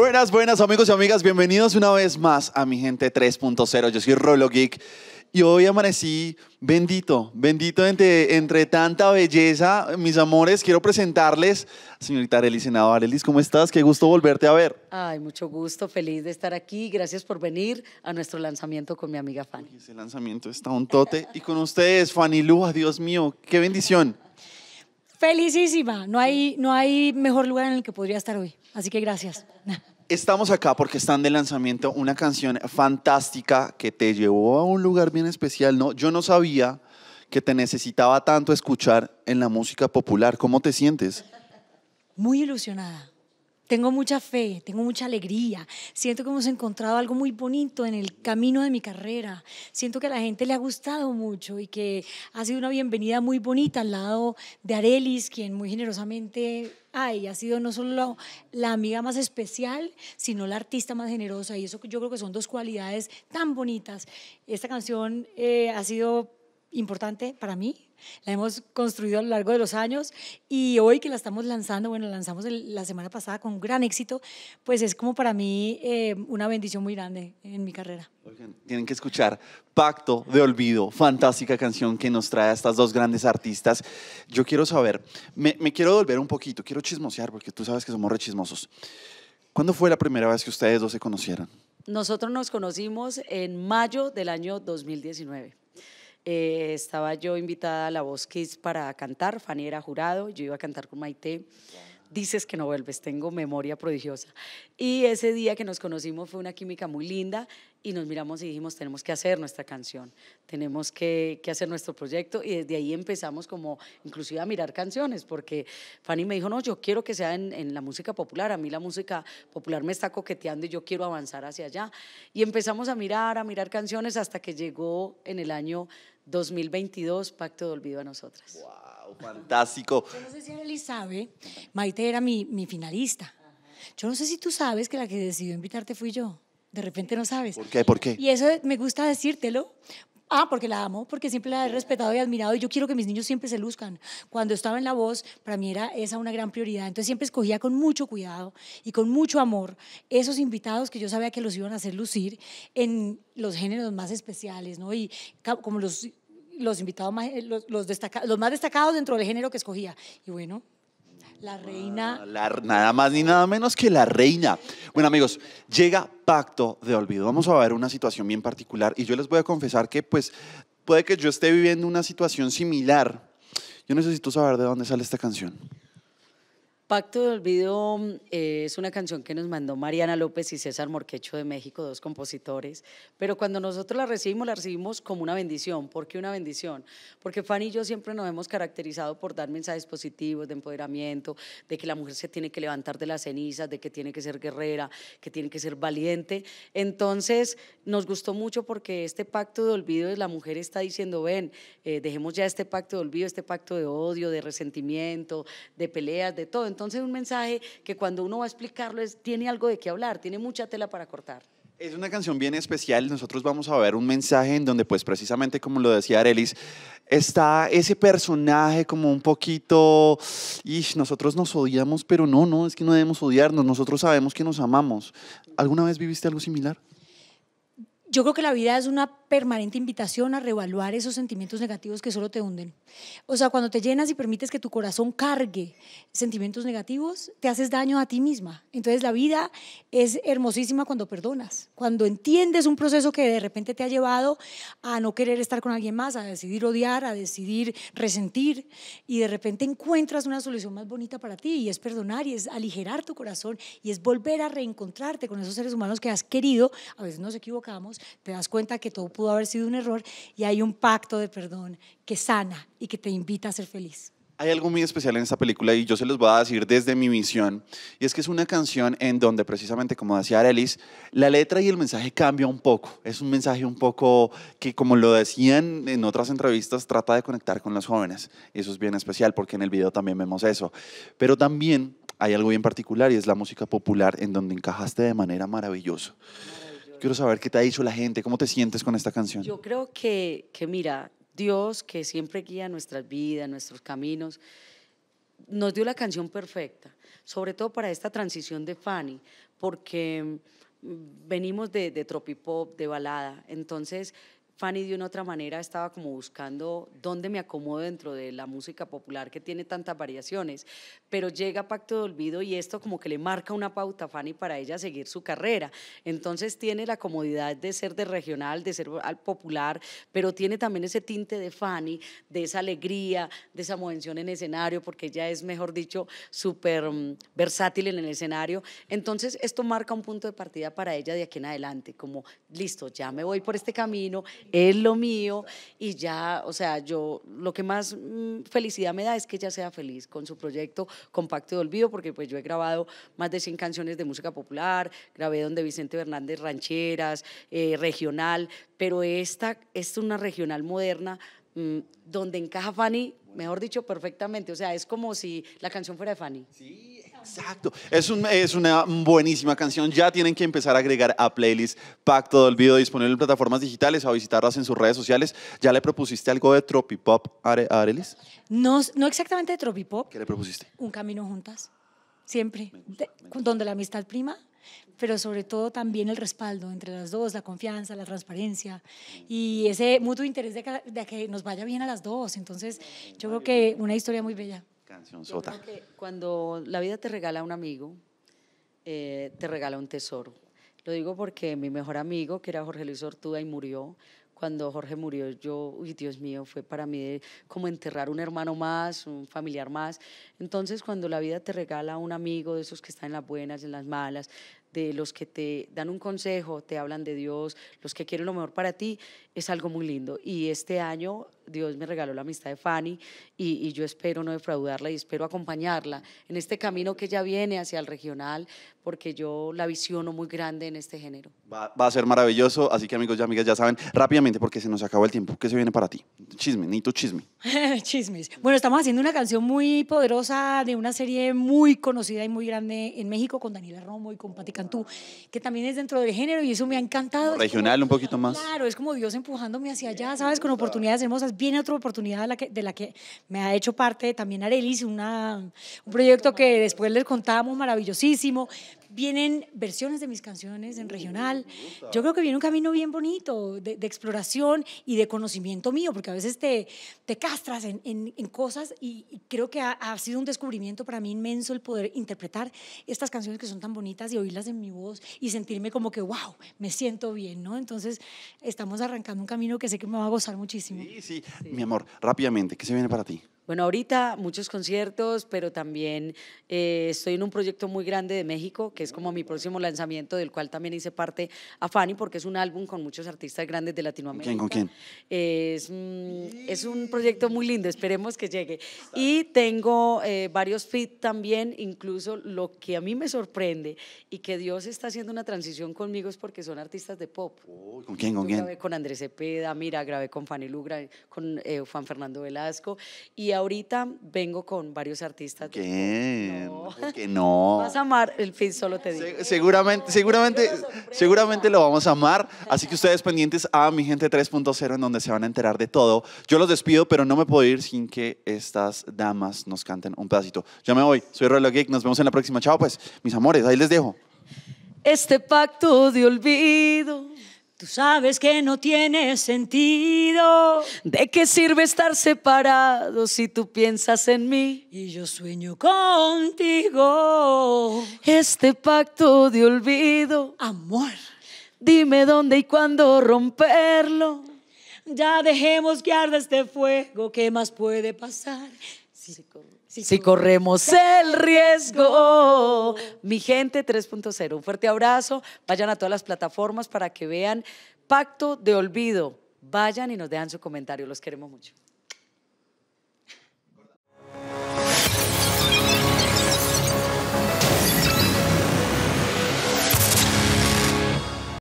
Buenas, buenas amigos y amigas, bienvenidos una vez más a mi gente 3.0. Yo soy Rolo Geek y hoy amanecí bendito, bendito entre, entre tanta belleza. Mis amores, quiero presentarles a señorita Arelis Senado. Arelis, ¿cómo estás? Qué gusto volverte a ver. Ay, mucho gusto, feliz de estar aquí. Gracias por venir a nuestro lanzamiento con mi amiga Fanny. Ese lanzamiento está un tote. Y con ustedes, Fanny Lua, Dios mío, qué bendición felicísima. No hay, no hay mejor lugar en el que podría estar hoy. Así que gracias. Estamos acá porque están de lanzamiento una canción fantástica que te llevó a un lugar bien especial. No, yo no sabía que te necesitaba tanto escuchar en la música popular. ¿Cómo te sientes? Muy ilusionada, tengo mucha fe, tengo mucha alegría. Siento que hemos encontrado algo muy bonito en el camino de mi carrera. Siento que a la gente le ha gustado mucho y que ha sido una bienvenida muy bonita al lado de Arelis, quien muy generosamente ay, ha sido no solo la amiga más especial, sino la artista más generosa. Y eso yo creo que son dos cualidades tan bonitas. Esta canción eh, ha sido importante para mí. La hemos construido a lo largo de los años y hoy que la estamos lanzando, bueno, la lanzamos la semana pasada con gran éxito, pues es como para mí eh, una bendición muy grande en mi carrera. tienen que escuchar Pacto de Olvido, fantástica canción que nos trae a estas dos grandes artistas. Yo quiero saber, me, quiero volver un poquito, quiero chismosear porque tú sabes que somos rechismosos. ¿Cuándo fue la primera vez que ustedes dos se conocieron? Nosotros nos conocimos en mayo del año 2019. Eh, estaba yo invitada a La Voz Kids para cantar, Fanny era jurado, yo iba a cantar con Maite. Dices que no vuelves, tengo memoria prodigiosa. Y ese día que nos conocimos fue una química muy linda y nos miramos y dijimos, tenemos que hacer nuestra canción, tenemos que, hacer nuestro proyecto y desde ahí empezamos como inclusive a mirar canciones, porque Fanny me dijo, no, yo quiero que sea en, en, la música popular, a mí la música popular me está coqueteando y yo quiero avanzar hacia allá. Y empezamos a mirar, a mirar canciones hasta que llegó en el año 2022, Pacto de Olvido a Nosotras. ¡Wow! Fantástico. Yo no sé si Eli sabe, Maite era mi, mi finalista. Yo no sé si tú sabes que la que decidió invitarte fui yo. De repente no sabes. ¿Por qué? ¿Por qué? Y eso me gusta decírtelo, Ah, porque la amo, porque siempre la he respetado y admirado y yo quiero que mis niños siempre se luzcan. Cuando estaba en La Voz, para mí era esa una gran prioridad. Entonces siempre escogía con mucho cuidado y con mucho amor esos invitados que yo sabía que los iban a hacer lucir en los géneros más especiales, ¿no? Y como los, los invitados más, eh, los, los más destacados dentro del género que escogía. Y bueno, la reina. Ah, nada más ni nada menos que la reina. Bueno, amigos, llega pacto de olvido. Vamos a ver una situación bien particular y yo les voy a confesar que pues puede que yo esté viviendo una situación similar. Yo necesito saber de dónde sale esta canción. Pacto de Olvido eh, es una canción que nos mandó Mariana López y César Morquecho de México, dos compositores, pero cuando nosotros la recibimos, la recibimos como una bendición. ¿Por qué una bendición? Porque Fanny y yo siempre nos hemos caracterizado por dar mensajes positivos de empoderamiento, de que la mujer se tiene que levantar de las cenizas, de que tiene que ser guerrera, que tiene que ser valiente. Entonces, nos gustó mucho porque este pacto de olvido, es la mujer está diciendo, ven, eh, dejemos ya este pacto de olvido, este pacto de odio, de resentimiento, de peleas, de todo. Entonces un mensaje que cuando uno va a explicarlo es, tiene algo de qué hablar, tiene mucha tela para cortar. Es una canción bien especial. Nosotros vamos a ver un mensaje en donde, pues, precisamente como lo decía Arelis, está ese personaje como un poquito. Y nosotros nos odiamos, pero no, no, es que no debemos odiarnos. Nosotros sabemos que nos amamos. ¿Alguna vez viviste algo similar? Yo creo que la vida es una permanente invitación a reevaluar esos sentimientos negativos que solo te hunden. O sea, cuando te llenas y permites que tu corazón cargue sentimientos negativos, te haces daño a ti misma. Entonces la vida es hermosísima cuando perdonas, cuando entiendes un proceso que de repente te ha llevado a no querer estar con alguien más, a decidir odiar, a decidir resentir y de repente encuentras una solución más bonita para ti y es perdonar y es aligerar tu corazón y es volver a reencontrarte con esos seres humanos que has querido. A veces nos equivocamos, te das cuenta que todo pudo haber sido un error y hay un pacto de perdón que sana y que te invita a ser feliz. Hay algo muy especial en esta película y yo se los voy a decir desde mi misión, Y es que es una canción en donde precisamente, como decía Arelis, la letra y el mensaje cambia un poco. Es un mensaje un poco que, como lo decían en otras entrevistas, trata de conectar con los jóvenes. eso es bien especial porque en el video también vemos eso. Pero también hay algo bien particular y es la música popular en donde encajaste de manera maravillosa. Quiero saber qué te ha dicho la gente, cómo te sientes con esta canción. Yo creo que, que mira, Dios que siempre guía nuestras vidas, nuestros caminos, nos dio la canción perfecta, sobre todo para esta transición de Fanny, porque mm, venimos de, de tropipop, de balada, entonces Fanny de una otra manera estaba como buscando dónde me acomodo dentro de la música popular que tiene tantas variaciones, pero llega Pacto de Olvido y esto como que le marca una pauta a Fanny para ella seguir su carrera. Entonces tiene la comodidad de ser de regional, de ser popular, pero tiene también ese tinte de Fanny, de esa alegría, de esa movención en escenario, porque ella es, mejor dicho, súper mm, versátil en el escenario. Entonces esto marca un punto de partida para ella de aquí en adelante, como listo, ya me voy por este camino es lo mío y ya, o sea, yo lo que más mm, felicidad me da es que ella sea feliz con su proyecto Compacto de Olvido, porque pues yo he grabado más de 100 canciones de música popular, grabé donde Vicente Fernández rancheras, eh, regional, pero esta, es una regional moderna mm, donde encaja Fanny, mejor dicho, perfectamente, o sea, es como si la canción fuera de Fanny. Sí, Exacto. Es, una buenísima canción. Ya tienen que empezar a agregar a playlist Pacto del Video disponible en plataformas digitales o visitarlas en sus redes sociales. ¿Ya le propusiste algo de Tropipop a Arelis? No, no exactamente de Tropipop. ¿Qué le propusiste? Un camino juntas. Siempre. Donde la amistad prima, pero sobre todo también el respaldo entre las dos, la confianza, la transparencia y ese mutuo interés de que nos vaya bien a las dos. Entonces, yo creo que una historia muy bella cuando la vida te regala a un amigo, eh, te regala un tesoro. Lo digo porque mi mejor amigo, que era Jorge Luis Ortuda y murió, cuando Jorge murió, yo, uy, Dios mío, fue para mí como enterrar un hermano más, un familiar más. Entonces, cuando la vida te regala un amigo de esos que están en las buenas, en las malas, de los que te dan un consejo, te hablan de Dios, los que quieren lo mejor para ti, es algo muy lindo. Y este año Dios me regaló la amistad de Fanny y, yo espero no defraudarla y espero acompañarla en este camino que ella viene hacia el regional, porque yo la visiono muy grande en este género. Va, a ser maravilloso, así que amigos y amigas ya saben, rápidamente porque se nos acabó el tiempo, ¿qué se viene para ti? Chisme, tu chisme. Chismes. Bueno, estamos haciendo una canción muy poderosa de una serie muy conocida y muy grande en México con Daniela Romo y con Pati Cantú, que también es dentro del género y eso me ha encantado. Regional un poquito más. Claro, es como Dios empujándome hacia allá, ¿sabes? Con oportunidades hermosas. Viene otra oportunidad de la que, de la que me ha hecho parte también Arelis, una, un proyecto que después les contábamos maravillosísimo vienen versiones de mis canciones en mm, regional. Yo creo que viene un camino bien bonito de, exploración y de conocimiento mío, porque a veces te, te castras en, cosas y, creo que ha, sido un descubrimiento para mí inmenso el poder interpretar estas canciones que son tan bonitas y oírlas en mi voz y sentirme como que, wow, me siento bien, ¿no? Entonces estamos arrancando un camino que sé que me va a gozar muchísimo. sí. Mi amor, rápidamente, ¿qué se viene para ti? Bueno, ahorita muchos conciertos, pero también eh, estoy en un proyecto muy grande de México, que es como mi próximo lanzamiento, del cual también hice parte a Fanny, porque es un álbum con muchos artistas grandes de Latinoamérica. ¿Con quién? ¿Con eh, quién? Es, es un proyecto muy lindo, esperemos que llegue. Y tengo eh, varios fit también, incluso lo que a mí me sorprende y que Dios está haciendo una transición conmigo es porque son artistas de pop. ¿Con quién? ¿Con quién? Grabé con Andrés Cepeda, mira, grabé con Fanny Lugra, con Juan Fernando Velasco. Y ahorita vengo con varios artistas. ¿Qué? Que no. Vas a amar el fin, solo te digo. seguramente, seguramente, seguramente lo vamos a amar. Así que ustedes pendientes a mi gente 3.0 en donde se van a enterar de todo. Yo los despido, pero no me puedo ir sin que estas damas nos canten un pedacito. Ya me voy. Soy Rolo Geek. Nos vemos en la próxima. Chao, pues, mis amores. Ahí les dejo. Este pacto de olvido Tú sabes que no tiene sentido. ¿De qué sirve estar separado si tú piensas en mí? Y yo sueño contigo. Este pacto de olvido. Amor. Dime dónde y cuándo romperlo. Ya dejemos que arda este fuego. ¿Qué más puede pasar? Si, corremos el riesgo. Mi gente 3.0, un fuerte abrazo. Vayan a todas las plataformas para que vean Pacto de Olvido. Vayan y nos dejan su comentario. Los queremos mucho.